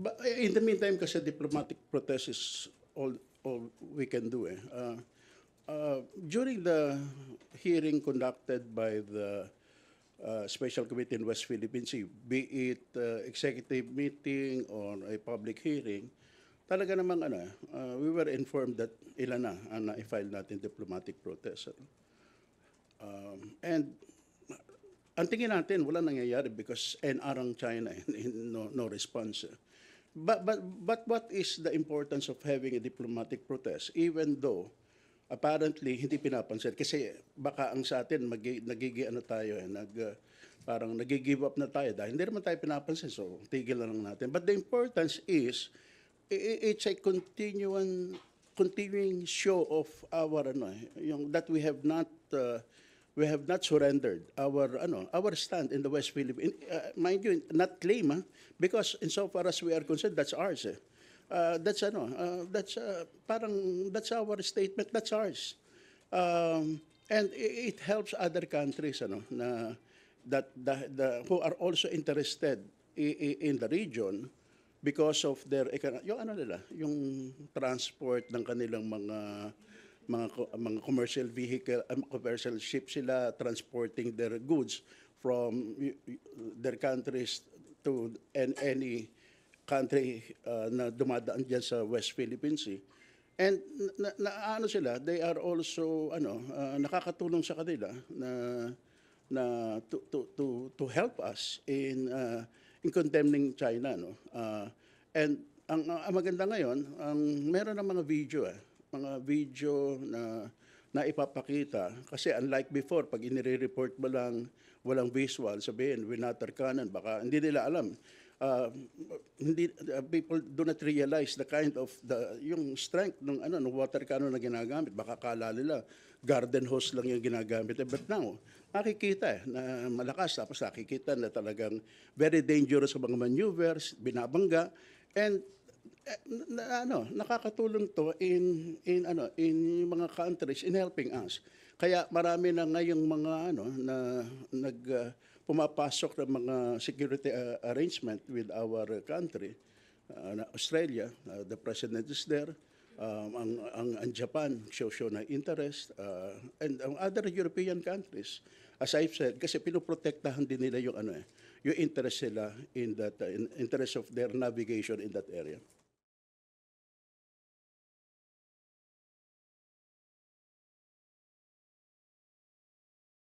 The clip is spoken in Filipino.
But eh, in the meantime, kasi diplomatic protest is all, all we can do. Eh. Uh, uh, during the hearing conducted by the uh, Special Committee in West Philippine Sea, be it uh, executive meeting or a public hearing, talaga namang ano, uh, we were informed that ilan na ang ah, na-file natin diplomatic protest. Ano. Um, and ang tingin natin, wala nangyayari because NR ang China eh, no, no response. Eh. But, but, but what is the importance of having a diplomatic protest even though apparently hindi pinapansin kasi baka ang sa atin mag, nagigi ano tayo eh, nag, uh, parang nag-give up na tayo dahil hindi naman tayo pinapansin so tigil na lang natin. But the importance is it's a continuing continuing show of our ano eh, yung that we have not uh, we have not surrendered our ano our stand in the West Philippines. Uh, mind you, not claim ah, because insofar as we are concerned, that's ours. Eh. Uh, that's ano, uh, that's uh, parang that's our statement, that's ours. Um, and it, helps other countries ano na that the, the who are also interested in the region because of their economic, yung ano nila, yung transport ng kanilang mga mga mga commercial vehicle um, commercial ship sila transporting their goods from their countries to and any country uh, na dumadaan diyan sa West Philippines Sea. And na, na, ano sila, they are also ano uh, nakakatulong sa kanila na na to to to, to help us in uh, in condemning China no. Uh, and ang, ang maganda ngayon, ang meron ng mga video eh, mga video na na ipapakita kasi unlike before pag inire-report mo lang walang visual sabihin winater kanan baka hindi nila alam uh, hindi uh, people do not realize the kind of the yung strength ng ano ng water cannon na ginagamit baka kala nila garden hose lang yung ginagamit eh, but now nakikita eh, na malakas tapos nakikita na talagang very dangerous sa mga maneuvers binabangga and eh, na, ano, nakakatulong to in in ano in mga countries in helping us. Kaya marami na ngayong mga ano na nag uh, pumapasok ng mga security uh, arrangement with our country, uh, Australia, uh, the president is there. Um, ang, ang, ang Japan show show na interest uh, and ang other European countries as I've said kasi pinoprotektahan din nila yung ano eh yung interest nila in that uh, in, interest of their navigation in that area.